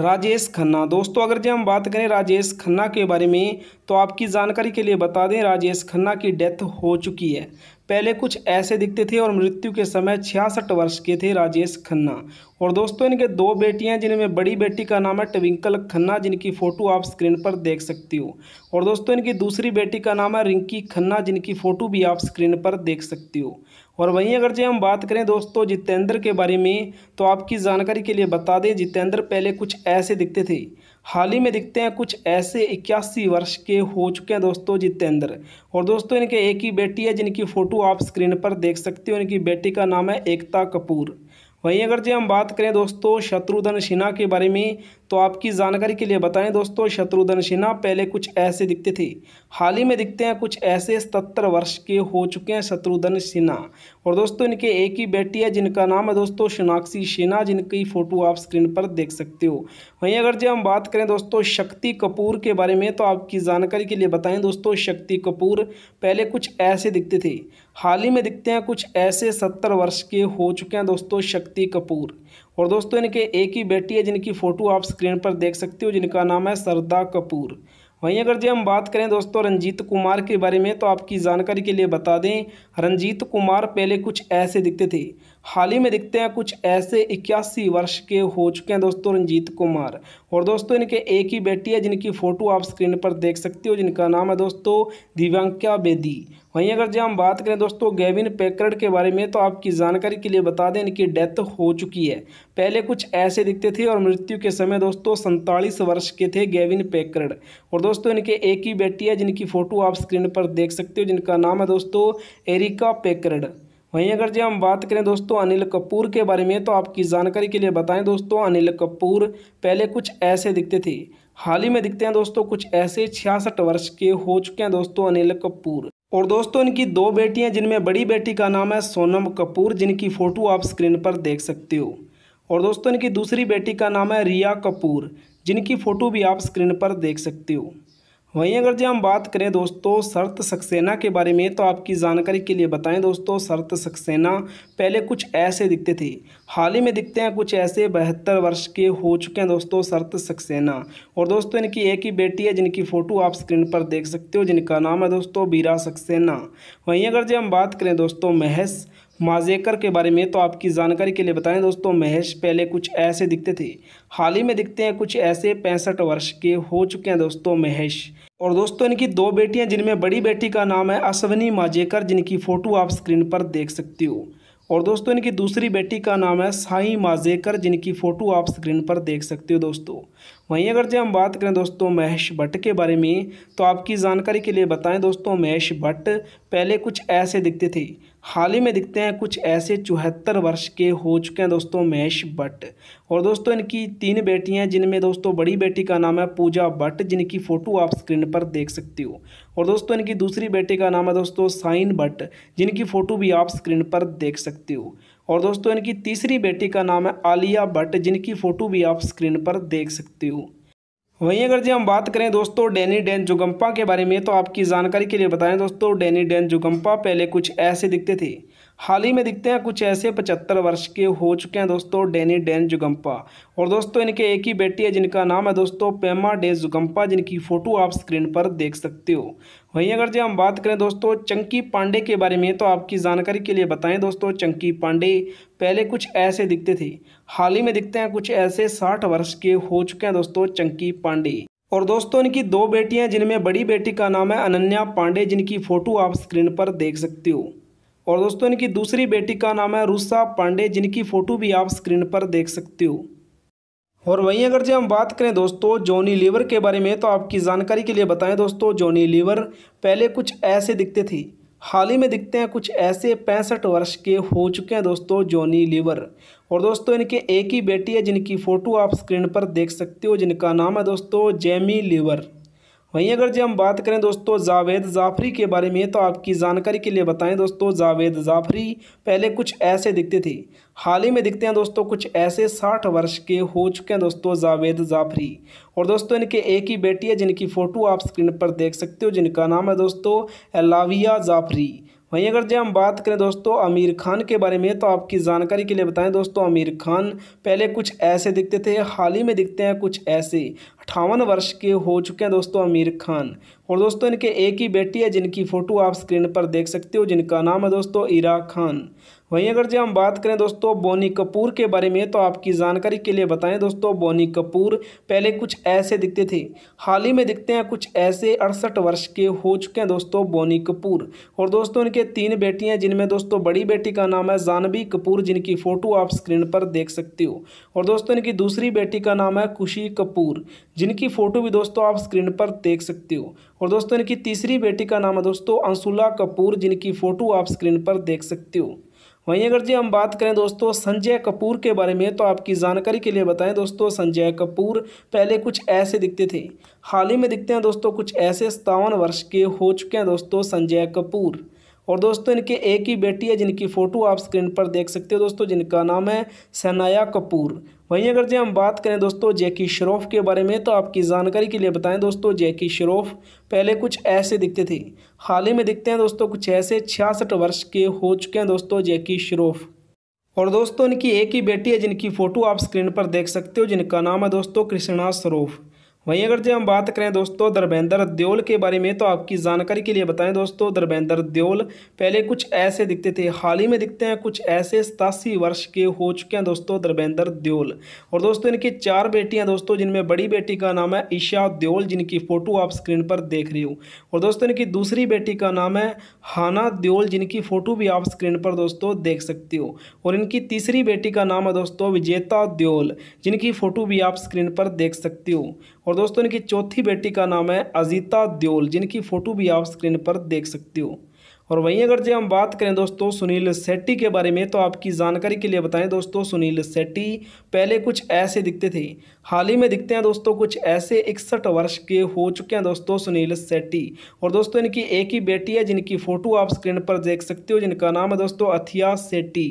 राजेश खन्ना दोस्तों अगर जब हम बात करें राजेश खन्ना के बारे में तो आपकी जानकारी के लिए बता दें राजेश खन्ना की डेथ हो चुकी है पहले कुछ ऐसे दिखते थे और मृत्यु के समय छियासठ वर्ष के थे राजेश खन्ना और दोस्तों इनके दो बेटियां जिनमें बड़ी बेटी का नाम है ट्विंकल खन्ना जिनकी फ़ोटो आप स्क्रीन पर देख सकती हो और दोस्तों इनकी दूसरी बेटी का नाम है रिंकी खन्ना जिनकी फ़ोटो भी आप स्क्रीन पर देख सकती हो और वहीं अगर जो हम बात करें दोस्तों जितेंद्र के बारे में तो आपकी जानकारी के लिए बता दें जितेंद्र पहले कुछ ऐसे दिखते थे हाल ही में दिखते हैं कुछ ऐसे इक्यासी वर्ष के हो चुके हैं दोस्तों जितेंद्र और दोस्तों इनके एक ही बेटी है जिनकी फ़ोटो आप स्क्रीन पर देख सकते हो इनकी बेटी का नाम है एकता कपूर वहीं अगर जो हम बात करें दोस्तों शत्रुघ्न सिन्हा के बारे में तो आपकी जानकारी के लिए बताएं दोस्तों शत्रुघ्न सिन्हा पहले कुछ ऐसे दिखते थे हाल ही में दिखते हैं कुछ ऐसे सत्तर वर्ष के हो चुके हैं शत्रुघ्न सिन्हा और दोस्तों इनके एक ही बेटी है जिनका नाम है दोस्तों शिनाक्षी सिन्हा जिनकी फ़ोटो आप स्क्रीन पर देख सकते हो वहीं अगर जब हम बात करें दोस्तों शक्ति कपूर के बारे में तो आपकी जानकारी के लिए बताएं दोस्तों शक्ति कपूर पहले कुछ ऐसे दिखते थे हाल ही में दिखते हैं कुछ ऐसे सत्तर वर्ष के हो चुके हैं दोस्तों शक्ति कपूर और दोस्तों इनके एक ही बेटी है जिनकी फ़ोटो आप स्क्रीन पर देख सकते हो जिनका नाम है सरदा कपूर वहीं अगर जब हम बात करें दोस्तों रंजीत कुमार के बारे में तो आपकी जानकारी के लिए बता दें रंजीत कुमार पहले कुछ ऐसे दिखते थे हाल ही में देखते हैं कुछ ऐसे इक्यासी वर्ष के हो चुके हैं दोस्तों रंजीत कुमार और दोस्तों इनके एक ही बेटी है जिनकी फ़ोटो आप स्क्रीन पर देख सकते हो जिनका नाम है दोस्तों दिव्यांका बेदी वहीं अगर जब हम बात करें दोस्तों गेविन पेकरड के बारे में तो आपकी जानकारी के लिए बता दें इनकी डेथ हो चुकी है पहले कुछ ऐसे दिखते थे और मृत्यु के समय दोस्तों सैंतालीस वर्ष के थे गेविन पेकरड और दोस्तों इनके एक ही बेटी है जिनकी फ़ोटो आप स्क्रीन पर देख सकते हो जिनका नाम है दोस्तों एरिका पेकरड वहीं अगर जी हम बात करें दोस्तों अनिल कपूर के बारे में तो आपकी जानकारी के लिए बताएं दोस्तों अनिल कपूर पहले कुछ ऐसे दिखते थे हाल ही में दिखते हैं दोस्तों कुछ ऐसे छियासठ वर्ष के हो चुके हैं दोस्तों अनिल कपूर और दोस्तों इनकी दो बेटियां जिनमें बड़ी बेटी का नाम है सोनम कपूर जिनकी फ़ोटो आप स्क्रीन पर देख सकते हो और दोस्तों इनकी दूसरी बेटी का नाम है रिया कपूर जिनकी फ़ोटो भी आप स्क्रीन पर देख सकते हो वहीं अगर जो हम बात करें दोस्तों शरत सक्सेना के बारे में तो आपकी जानकारी के लिए बताएं दोस्तों शरत सक्सेना पहले कुछ ऐसे दिखते थे हाल ही में दिखते हैं कुछ ऐसे बहत्तर वर्ष के हो चुके हैं दोस्तों शरत सक्सेना और दोस्तों इनकी एक ही बेटी है जिनकी फ़ोटो आप स्क्रीन पर देख सकते हो जिनका नाम है दोस्तों बीरा सक्सेना वहीं अगर जो हम बात करें दोस्तों महेश माजेकर के बारे में तो आपकी जानकारी के लिए बताएं दोस्तों महेश पहले कुछ ऐसे दिखते थे हाल ही में दिखते हैं कुछ ऐसे पैंसठ वर्ष के हो चुके हैं दोस्तों महेश और दोस्तों इनकी दो बेटियां जिनमें बड़ी बेटी का नाम है अश्वनी माजेकर जिनकी फ़ोटो आप स्क्रीन पर देख सकते हो और दोस्तों इनकी दूसरी बेटी का नाम है साई माजेकर जिनकी फ़ोटो आप स्क्रीन पर देख सकते हो दोस्तों वहीं अगर जब हम बात करें दोस्तों महेश भट्ट के बारे में तो आपकी जानकारी के लिए बताएं दोस्तों महेश भट्ट पहले कुछ ऐसे दिखते थे हाल ही में दिखते हैं कुछ ऐसे चौहत्तर वर्ष के हो चुके हैं दोस्तों महेश भट्ट और दोस्तों इनकी तीन बेटियां हैं जिनमें दोस्तों बड़ी बेटी का नाम है पूजा भट्ट जिनकी फ़ोटो आप स्क्रीन पर देख सकते हो और दोस्तों इनकी दूसरी बेटी का नाम है दोस्तों साइन भट्ट जिनकी फ़ोटो भी आप स्क्रीन पर देख सकते हो और दोस्तों इनकी तीसरी बेटी का नाम है आलिया भट्ट जिनकी फ़ोटो भी आप स्क्रीन पर देख सकते हो वहीं अगर जी हम बात करें दोस्तों डेनी डेन जुगम्पा के बारे में तो आपकी जानकारी के लिए बताएं दोस्तों डेनी डेन जुगम्पा पहले कुछ ऐसे दिखते थे हाल ही में दिखते हैं कुछ ऐसे पचहत्तर वर्ष के हो चुके हैं दोस्तों डेनी डेन जुगम्पा और दोस्तों इनके एक ही बेटी है जिनका नाम है दोस्तों पेमा डे जुगम्पा जिनकी फ़ोटो आप स्क्रीन पर देख सकते हो वहीं अगर जो हम बात करें दोस्तों चंकी पांडे के बारे में तो आपकी जानकारी के लिए बताएं दोस्तों चंकी पांडे पहले कुछ ऐसे दिखते थे हाल ही में दिखते हैं कुछ ऐसे साठ वर्ष के हो चुके हैं दोस्तों चंकी पांडे और दोस्तों इनकी दो बेटियां जिनमें बड़ी बेटी का नाम है अनन्या पांडे जिनकी फ़ोटो आप स्क्रीन पर देख सकते हो और दोस्तों इनकी दूसरी बेटी का नाम है रूसा पांडे जिनकी फ़ोटो भी आप स्क्रीन पर देख सकते हो और वहीं अगर जब हम बात करें दोस्तों जॉनी लीवर के बारे में तो आपकी जानकारी के लिए बताएं दोस्तों जॉनी लीवर पहले कुछ ऐसे दिखते थे हाल ही में दिखते हैं कुछ ऐसे पैंसठ वर्ष के हो चुके हैं दोस्तों जॉनी लीवर और दोस्तों इनके एक ही बेटी है जिनकी फ़ोटो आप स्क्रीन पर देख सकते हो जिनका नाम है दोस्तों जेमी लीवर वहीं अगर जब हम बात करें दोस्तों जावेद जाफरी के बारे में तो आपकी जानकारी के लिए बताएं दोस्तों जावेद जाफरी पहले कुछ ऐसे दिखते थे हाल ही में दिखते हैं दोस्तों कुछ ऐसे साठ वर्ष के हो चुके हैं दोस्तों जावेद जाफरी और दोस्तों इनके एक ही बेटी है जिनकी फ़ोटो आप स्क्रीन पर देख सकते हो जिनका नाम है दोस्तों एलाविया जाफरी वहीं अगर जब हम बात करें दोस्तों आमिर खान के बारे में तो आपकी जानकारी के लिए बताएं दोस्तों आमिर खान पहले कुछ ऐसे दिखते थे हाल ही में दिखते हैं कुछ ऐसे अठावन वर्ष के हो चुके हैं दोस्तों आमिर खान और दोस्तों इनके एक ही बेटी है जिनकी फ़ोटो आप स्क्रीन पर देख सकते हो जिनका नाम है दोस्तों इरा खान वहीं अगर जब हम बात करें दोस्तों बोनी कपूर के बारे में तो आपकी जानकारी के लिए बताएं दोस्तों बोनी कपूर पहले कुछ ऐसे दिखते थे हाल ही में दिखते हैं कुछ ऐसे अड़सठ वर्ष के हो चुके हैं दोस्तों बोनी कपूर और दोस्तों इनके तीन बेटियां जिनमें दोस्तों बड़ी बेटी का नाम है जानवी कपूर जिनकी फ़ोटो आप स्क्रीन पर देख सकते हो और दोस्तों इनकी दूसरी बेटी का नाम है खुशी कपूर जिनकी फ़ोटो भी दोस्तों आप स्क्रीन पर देख सकते हो और दोस्तों इनकी तीसरी बेटी का नाम है दोस्तों अंशुला कपूर जिनकी फ़ोटो आप स्क्रीन पर देख सकते हो वहीं अगर जी हम बात करें दोस्तों संजय कपूर के बारे में तो आपकी जानकारी के लिए बताएं दोस्तों संजय कपूर पहले कुछ ऐसे दिखते थे हाल ही में दिखते हैं दोस्तों कुछ ऐसे सत्तावन वर्ष के हो चुके हैं दोस्तों संजय कपूर और दोस्तों इनके एक ही बेटी है जिनकी फ़ोटो आप स्क्रीन पर देख सकते हो दोस्तों जिनका नाम है सनाया कपूर वहीं अगर जब हम बात करें दोस्तों जैकी श्रॉफ के बारे में तो आपकी जानकारी के लिए बताएं दोस्तों जैकी श्रॉफ पहले कुछ ऐसे दिखते थे हाल ही में दिखते हैं दोस्तों कुछ ऐसे छियासठ वर्ष के हो चुके हैं दोस्तों जैकी श्रॉफ और दोस्तों इनकी एक ही बेटी है जिनकी फ़ोटो आप स्क्रीन पर देख सकते हो जिनका नाम है दोस्तों कृष्णा श्रॉफ वहीं अगर जो हम बात करें दोस्तों धर्मेंद्र देओल के बारे में तो आपकी जानकारी के लिए बताएं दोस्तों धर्मेंद्र देओल पहले कुछ ऐसे दिखते थे हाल ही में दिखते हैं कुछ ऐसे सतासी वर्ष के हो चुके हैं दोस्तों धर्मेंद्र देओल और दोस्तों इनकी चार बेटियां दोस्तों जिनमें बड़ी बेटी का नाम है ईशा देओल जिनकी फ़ोटो आप स्क्रीन पर देख रही हो और दोस्तों इनकी दूसरी बेटी का नाम है हाना देओल जिनकी फ़ोटो भी आप स्क्रीन पर दोस्तों देख सकते हो और इनकी तीसरी बेटी का नाम है दोस्तों विजेता देओल जिनकी फ़ोटो भी आप स्क्रीन पर देख सकते हो और दोस्तों इनकी चौथी बेटी का नाम है अजीता द्योल जिनकी फ़ोटो भी आप स्क्रीन पर देख सकते हो और वहीं अगर जब हम बात करें दोस्तों सुनील सेट्टी के बारे में तो आपकी जानकारी के लिए बताएं दोस्तों सुनील सेट्टी पहले कुछ ऐसे दिखते थे हाल ही में दिखते हैं दोस्तों कुछ ऐसे इकसठ वर्ष के हो चुके हैं दोस्तों सुनील सेट्टी और दोस्तों इनकी एक ही बेटी है जिनकी फ़ोटो आप स्क्रीन पर देख सकते हो जिनका नाम है दोस्तों अथिया सेट्टी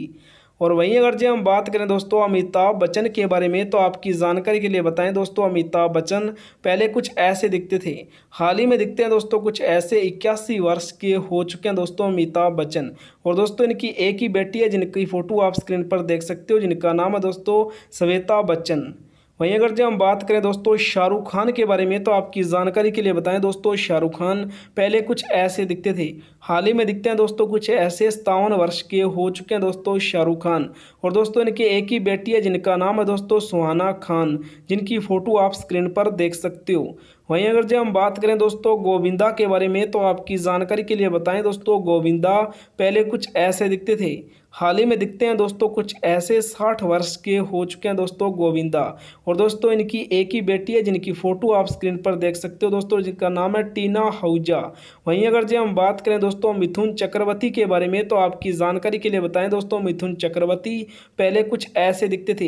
और वहीं अगर जो हम बात करें दोस्तों अमिताभ बच्चन के बारे में तो आपकी जानकारी के लिए बताएं दोस्तों अमिताभ बच्चन पहले कुछ ऐसे दिखते थे हाल ही में दिखते हैं दोस्तों कुछ ऐसे इक्यासी वर्ष के हो चुके हैं दोस्तों अमिताभ बच्चन और दोस्तों इनकी एक ही बेटी है जिनकी फ़ोटो आप स्क्रीन पर देख सकते हो जिनका नाम है दोस्तों श्वेता बच्चन वहीं अगर जब हम बात करें दोस्तों शाहरुख खान के बारे में तो आपकी जानकारी के लिए बताएं दोस्तों शाहरुख खान पहले कुछ ऐसे दिखते थे हाल ही में दिखते हैं दोस्तों कुछ ऐसे सतावन वर्ष के हो चुके हैं दोस्तों शाहरुख खान और दोस्तों इनकी एक ही बेटी है जिनका नाम है दोस्तों सुहाना खान जिनकी फ़ोटो आप स्क्रीन पर देख सकते हो वहीं अगर जब हम बात करें दोस्तों गोविंदा के बारे में तो आपकी जानकारी के लिए बताएं दोस्तों गोविंदा पहले कुछ ऐसे दिखते थे हाल ही में दिखते हैं दोस्तों कुछ ऐसे साठ वर्ष के हो चुके हैं दोस्तों गोविंदा और दोस्तों इनकी एक ही बेटी है जिनकी फ़ोटो आप स्क्रीन पर देख सकते हो दोस्तों जिनका नाम है टीना हौजा वहीं अगर जब हम बात करें दोस्तों मिथुन चक्रवर्ती के बारे में तो आपकी जानकारी के लिए बताएं दोस्तों मिथुन चक्रवर्ती पहले कुछ ऐसे दिखते थे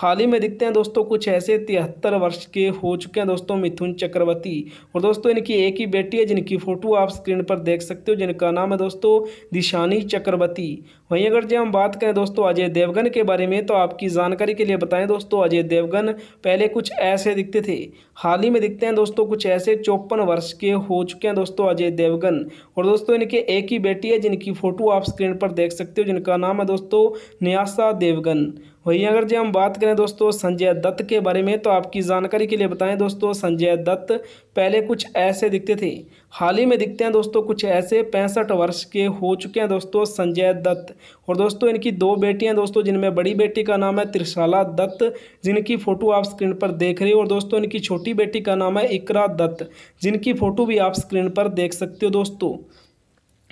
हाल ही में दिखते हैं दोस्तों कुछ ऐसे तिहत्तर वर्ष के हो चुके हैं दोस्तों मिथुन चक्रवर्ती और दोस्तों इनकी एक ही बेटी है जिनकी फ़ोटो आप स्क्रीन पर देख सकते हो जिनका नाम है दोस्तों दिशानी चक्रवर्ती वहीं अगर जब हम बात करें दोस्तों अजय देवगन के बारे में तो आपकी जानकारी के लिए बताएं दोस्तों अजय देवगन पहले कुछ ऐसे दिखते थे हाल ही में दिखते हैं दोस्तों कुछ ऐसे चौपन वर्ष के हो चुके हैं दोस्तों अजय देवगन और दोस्तों के एक ही बेटी है जिनकी फ़ोटो आप स्क्रीन पर देख सकते हो जिनका नाम है दोस्तों न्यासा देवगन वहीं अगर जो हम बात करें दोस्तों संजय दत्त के बारे में तो आपकी जानकारी के लिए बताएं दोस्तों संजय दत्त पहले कुछ ऐसे दिखते थे हाल ही में दिखते हैं दोस्तों कुछ ऐसे पैंसठ वर्ष के हो चुके हैं दोस्तों संजय दत्त और दोस्तों इनकी दो बेटियां दोस्तों जिनमें बड़ी बेटी का नाम है त्रिशाला दत्त जिनकी फ़ोटो आप स्क्रीन पर देख रहे हो और दोस्तों इनकी छोटी बेटी का नाम है इकरा दत्त जिनकी फ़ोटो भी आप स्क्रीन पर देख सकते हो दोस्तों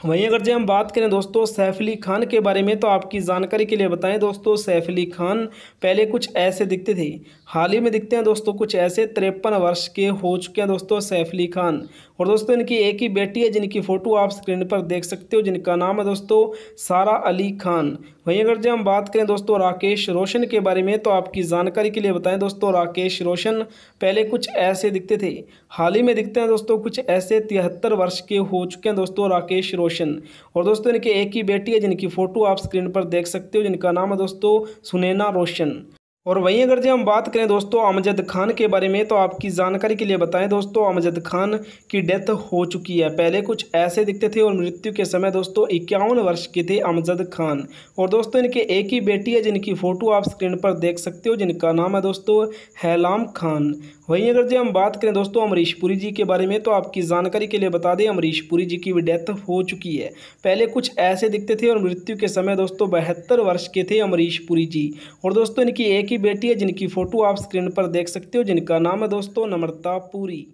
वहीं अगर जो हम बात करें दोस्तों सैफ अली खान के बारे में तो आपकी जानकारी के लिए बताएं दोस्तों सैफ अली खान पहले कुछ ऐसे दिखते थे हाल ही में दिखते हैं दोस्तों कुछ ऐसे तिरपन वर्ष के हो चुके हैं दोस्तों सैफ अली खान और दोस्तों इनकी एक ही बेटी है जिनकी फ़ोटो आप स्क्रीन पर देख सकते हो जिनका नाम है दोस्तों सारा अली खान वहीं अगर जब हम बात करें दोस्तों राकेश रोशन के बारे में तो आपकी जानकारी के लिए बताएं दोस्तों राकेश रोशन पहले कुछ ऐसे दिखते थे हाल ही में दिखते हैं दोस्तों कुछ ऐसे तिहत्तर वर्ष के हो चुके हैं दोस्तों राकेश रोशन और दोस्तों इनकी एक ही बेटी है जिनकी फ़ोटो आप स्क्रीन पर देख सकते हो जिनका नाम है दोस्तों सुनैना रोशन और वहीं अगर जो हम बात करें दोस्तों अमजद खान के बारे में तो आपकी जानकारी के लिए बताएं दोस्तों अमजद खान की डेथ हो चुकी है पहले कुछ ऐसे दिखते थे और मृत्यु के समय दोस्तों इक्यावन वर्ष के थे अमजद खान और दोस्तों इनके एक ही बेटी है जिनकी फ़ोटो आप स्क्रीन पर देख सकते हो जिनका नाम है दोस्तों हैलाम खान वहीं अगर जो हम बात करें दोस्तों अमरीश पुरी जी के बारे में तो आपकी जानकारी के लिए बता दें अमरीश पुरी जी की भी डेथ हो चुकी है पहले कुछ ऐसे दिखते थे और मृत्यु के समय दोस्तों बहत्तर वर्ष के थे अमरीश पुरी जी और दोस्तों इनकी एक की बेटी है जिनकी फ़ोटो आप स्क्रीन पर देख सकते हो जिनका नाम है दोस्तों नम्रता पूरी